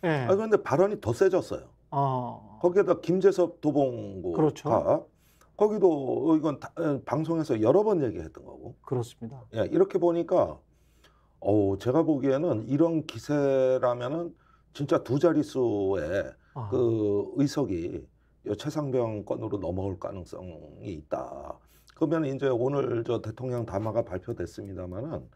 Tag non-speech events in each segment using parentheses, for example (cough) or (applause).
네. 아 그런데 발언이 더 세졌어요. 어. 거기에다 김재섭 도봉고가 그렇죠. 거기도 이건 다, 어, 방송에서 여러 번 얘기했던 거고. 그렇습니다. 예, 이렇게 보니까 어 제가 보기에는 이런 기세라면은 진짜 두 자릿수의 아. 그 의석이 최상병 건으로 넘어올 가능성이 있다. 그러면 이제 오늘 저 대통령 담화가 발표됐습니다마는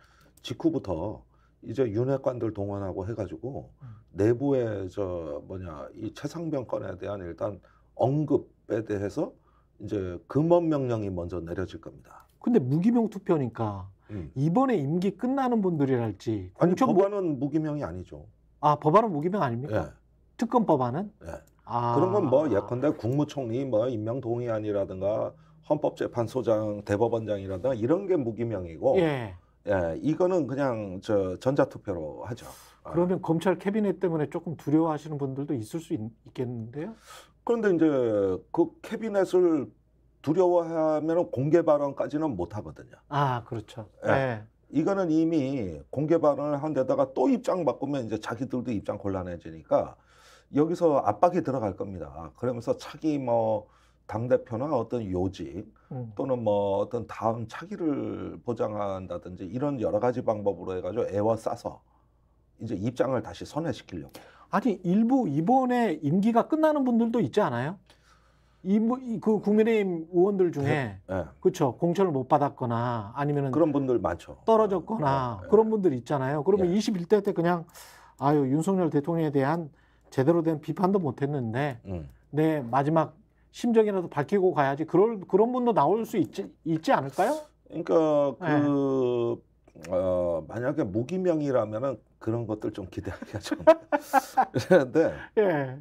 직후부터 이제 윤회관들 동원하고 해가지고 음. 내부에저 뭐냐 이 최상병 건에 대한 일단 언급에 대해서 이제 금원 명령이 먼저 내려질 겁니다. 근데 무기명 투표니까 음. 이번에 임기 끝나는 분들이랄지 아니 공천 법- 법안은 무기명이 아니죠. 아 법안은 무기명 아닙니까? 예. 특검 법안은 예. 아, 그런 건 뭐 예컨대 국무총리 뭐 임명 동의안이라든가 헌법재판소장 대법원장이라든가 이런 게 무기명이고 예. 예, 이거는 그냥 저 전자투표로 하죠. 아. 그러면 검찰 캐비넷 때문에 조금 두려워하시는 분들도 있을 수 있, 있겠는데요? 그런데 이제 그 캐비넷을 두려워하면 공개 발언까지는 못 하거든요. 아, 그렇죠. 예. 네. 이거는 이미 공개 발언을 한 데다가 또 입장 바꾸면 이제 자기들도 입장 곤란해지니까 여기서 압박이 들어갈 겁니다. 그러면서 차기 뭐 당대표나 어떤 요직 음. 또는 뭐 어떤 다음 차기를 보장한다든지 이런 여러 가지 방법으로 해가지고 애와 싸서 이제 입장을 다시 선회시키려고. 아니 일부 이번에 임기가 끝나는 분들도 있지 않아요? 이그 국민의힘 의원들 중에 네, 네. 그렇죠 공천을 못 받았거나 아니면은 그런 분들 많죠 떨어졌거나 네, 그런 분들 있잖아요. 그러면 21대 예. 때 그냥 아유 윤석열 대통령에 대한 제대로 된 비판도 못했는데 음. 내 네, 마지막 심정이라도 밝히고 가야지 그런 그런 분도 나올 수 있지 있지 않을까요? 그러니까 그 네. 어, 만약에 무기명이라면은 그런 것들 좀 기대하죠. 그런데 (laughs) 예.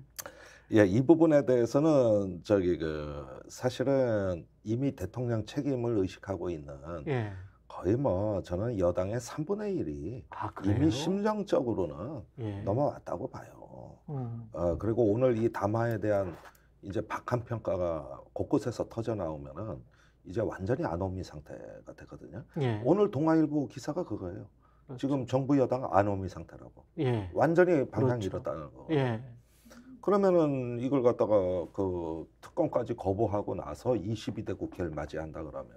예, 이 부분에 대해서는 저기 그 사실은 이미 대통령 책임을 의식하고 있는 예. 거의 뭐 저는 여당의 3분의 1이 아, 이미 심정적으로는 예. 넘어왔다고 봐요. 음. 어, 그리고 오늘 이 담화에 대한 이제 박한 평가가 곳곳에서 터져 나오면은 이제 완전히 안오미 상태가 되거든요. 예. 오늘 동아일보 기사가 그거예요. 그렇죠. 지금 정부 여당 안오미 상태라고. 예. 완전히 방향이 그렇죠. 잃었다는 거. 예. 그러면은 이걸 갖다가 그 특검까지 거부하고 나서 22대 국회를 맞이한다 그러면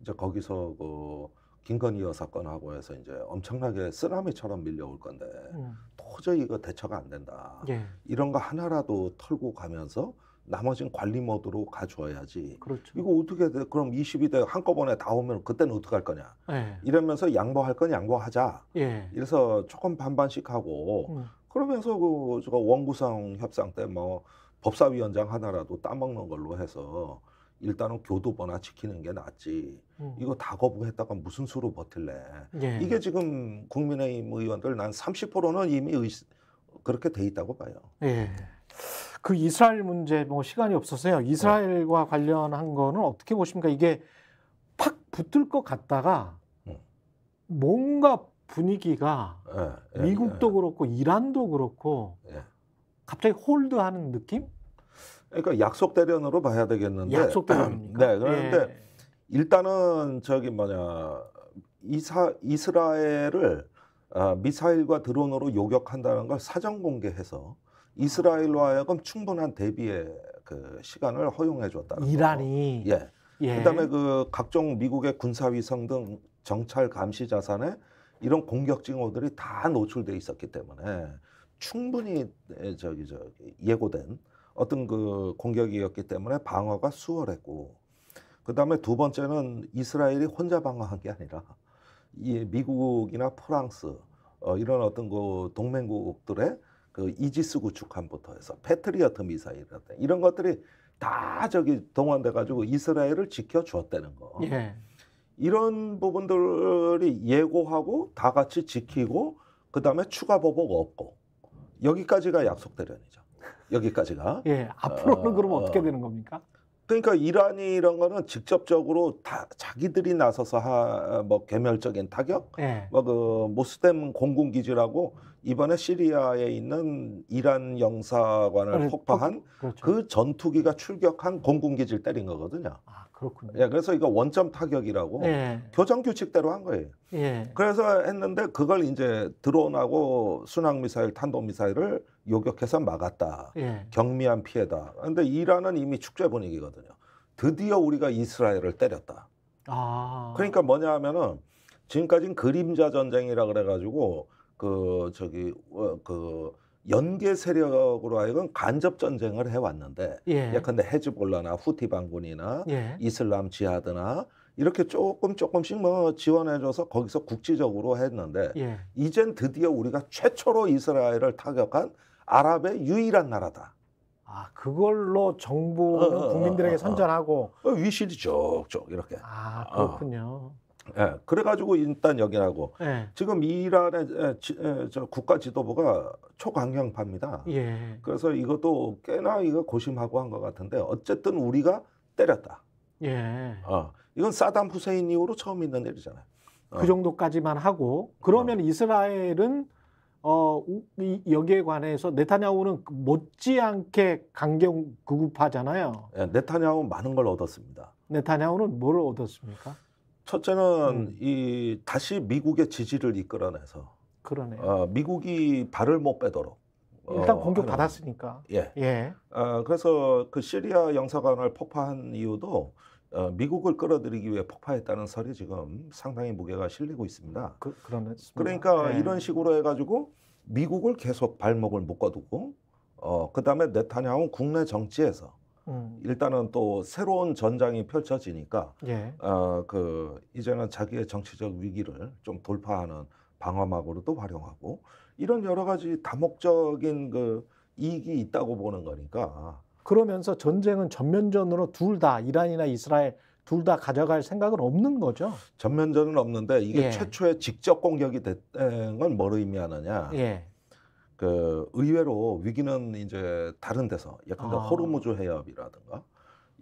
이제 거기서 그 김건희 여사건하고 해서 이제 엄청나게 쓰나미처럼 밀려올 건데 음. 도저히 이거 대처가 안 된다. 예. 이런 거 하나라도 털고 가면서 나머지는 관리 모드로 가져와야지 그렇죠. 이거 어떻게 돼? 그럼 22대 한꺼번에 다 오면 그때는 어떻게 할 거냐? 예. 이러면서 양보할 건 양보하자. 예. 이래서 조금 반반씩 하고 음. 그러면서 그 저거 원구성 협상 때 뭐 법사위원장 하나라도 따먹는 걸로 해서 일단은 교도 번화 지키는 게 낫지. 음. 이거 다 거부했다가 무슨 수로 버틸래. 예. 이게 지금 국민의힘 의원들 난 30%는 이미 의, 그렇게 돼 있다고 봐요. 예. 그 이스라엘 문제 뭐 시간이 없어서요. 이스라엘과 네. 관련한 거는 어떻게 보십니까? 이게 팍 붙을 것 같다가 음. 뭔가 분위기가 예, 예, 미국도 예. 그렇고 이란도 그렇고 예. 갑자기 홀드하는 느낌? 그러니까 약속 대련으로 봐야 되겠는데. 약속 대련입니까? (clears throat) 네. 그런데 예. 일단은 저기 뭐냐 이사 이스라엘을 아, 미사일과 드론으로 요격한다는 걸 사전 공개해서 이스라엘로 하여금 충분한 대비의 그 시간을 허용해 줬다 이란이 예. 예. 그다음에 그 각종 미국의 군사 위성 등 정찰 감시 자산에 이런 공격 징후들이 다 노출돼 있었기 때문에 충분히 네, 저기 저 예고된 어떤 그 공격이었기 때문에 방어가 수월했고 그다음에 두 번째는 이스라엘이 혼자 방어한 게 아니라 이 미국이나 프랑스 어, 이런 어떤 그 동맹국들의 그 이지스 구축함부터 해서 패트리어트 미사일이라 이런 것들이 다 저기 동원돼 가지고 이스라엘을 지켜주었다는 거. 예. 이런 부분들이 예고하고 다 같이 지키고 그다음에 추가 보복 없고 여기까지가 약속 대련이죠. 여기까지가. 예. 앞으로는 어, 그러면 어떻게 어. 되는 겁니까? 그러니까 이란이 이런 거는 직접적으로 다 자기들이 나서서 하, 뭐 개멸적인 타격, 예. 뭐그 모스댐 공군 기지라고 이번에 시리아에 있는 이란 영사관을 아니, 폭파한 그렇죠. 그 전투기가 출격한 공군기지를 때린 거거든요. 아, 그렇군요. 예, 그래서 이거 원점 타격이라고 예. 교정 규칙대로 한 거예요. 예. 그래서 했는데 그걸 이제 드론하고 순항 미사일, 탄도 미사일을 요격해서 막았다. 예. 경미한 피해다. 근데 이란은 이미 축제 분위기거든요. 드디어 우리가 이스라엘을 때렸다. 아. 그러니까 뭐냐 하면은 지금까지는 그림자 전쟁이라 그래가지고 그 저기 어, 그 연계 세력으로 하여금 간접 전쟁을 해왔는데 예. 예컨대 헤즈볼라나 후티 반군이나 예. 이슬람 지하드나 이렇게 조금 조금씩 뭐 지원해줘서 거기서 국지적으로 했는데 예. 이젠 드디어 우리가 최초로 이스라엘을 타격한 아랍의 유일한 나라다. 아 그걸로 정부는 어, 어, 어 국민들에게 선전하고 어, 어. 위실이 쭉쭉 이렇게. 아 그렇군요. 예, 그래가지고 일단 여기라고 예. 지금 이란의 에, 지, 에, 저 국가 지도부가 초강경파입니다. 예. 그래서 이것도 꽤나 이거 고심하고 한 것 같은데 어쨌든 우리가 때렸다. 예. 어, 이건 사담 후세인 이후로 처음 있는 일이잖아요. 어. 그 정도까지만 하고 그러면 어. 이스라엘은 어, 이, 여기에 관해서 네타냐후는 못지않게 강경 구급하잖아요 예, 네타냐후 많은 걸 얻었습니다. 네타냐후는 뭘 얻었습니까? 첫째는 음. 이 다시 미국의 지지를 이끌어내서 그러네 어, 미국이 발을 못 빼도록 어, 일단 어, 공격 하는, 받았으니까. 예. 예. 어, 그래서 그 시리아 영사관을 폭파한 이유도 어, 미국을 끌어들이기 위해 폭파했다는 설이 지금 상당히 무게가 실리고 있습니다. 그, 그러면 그러니까 예. 이런 식으로 해가지고 미국을 계속 발목을 묶어두고 어, 그 다음에 네타냐후 국내 정치에서 음. 일단은 또 새로운 전장이 펼쳐지니까 예. 어, 그 이제는 자기의 정치적 위기를 좀 돌파하는 방어막으로도 활용하고 이런 여러 가지 다목적인 그 이익이 있다고 보는 거니까 그러면서 전쟁은 전면전으로 둘 다 이란이나 이스라엘 둘 다 가져갈 생각은 없는 거죠. 전면전은 없는데 이게 예. 최초의 직접 공격이 됐던 건뭘 의미하느냐. 예. 그 의외로 위기는 이제 다른 데서 예컨대 아. 호르무즈 해협이라든가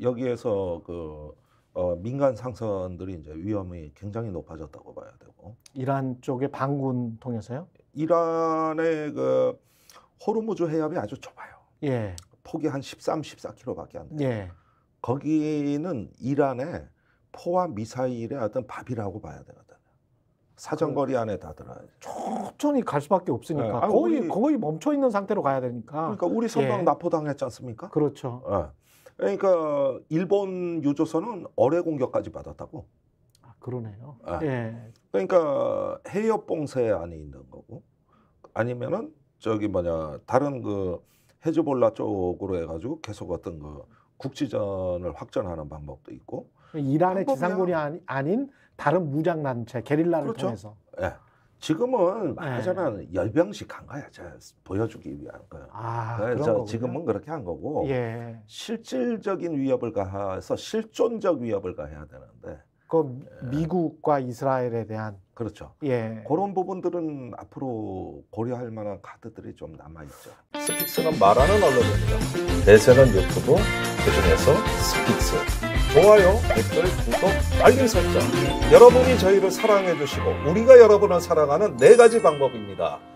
여기에서 그 어, 민간 상선들이 이제 위험이 굉장히 높아졌다고 봐야 되고 이란 쪽의 방군 통해서요? 이란의 그 호르무즈 해협이 아주 좁아요. 예. 폭이 한 13, 14km밖에 안 돼요. 예. 거기는 이란의 포와 미사일의 어떤 밥이라고 봐야 돼요. 사정거리 음. 안에 다 들어요. 천천히 갈 수밖에 없으니까 네. 아, 거의 우리- 거의 멈춰 있는 상태로 가야 되니까. 그러니까 우리 선방 예. 납포당했지 않습니까? 그렇죠 예. 그러니까 일본 유조선은 어뢰 공격까지 받았다고. 아, 그러네요. 아. 예. 그러니까 해협 봉쇄 안에 있는 거고 아니면은 저기 뭐냐 다른 그 헤즈볼라 쪽으로 해가지고 계속 어떤 그 국지전을 확전하는 방법도 있고 이란의 지상군이 아닌 다른 무장 단체 게릴라를 그렇죠? 통해서. 예. 지금은 하잖아 예. 열병식 한 거야. 제가 보여주기 위한 거예요. 아, 그래서 지금은 그렇게 한 거고 예. 실질적인 위협을 가해서 실존적 위협을 가해야 되는데. 그 미국과 이스라엘에 대한 그렇죠. 예. 그런 부분들은 앞으로 고려할 만한 카드들이 좀 남아있죠. 스픽스는 말하는 언론입니다. 대세는 유튜브, 그중에서 스픽스. 좋아요, 댓글, 구독, 알림 설정. 여러분이 저희를 사랑해주시고 우리가 여러분을 사랑하는 네 가지 방법입니다.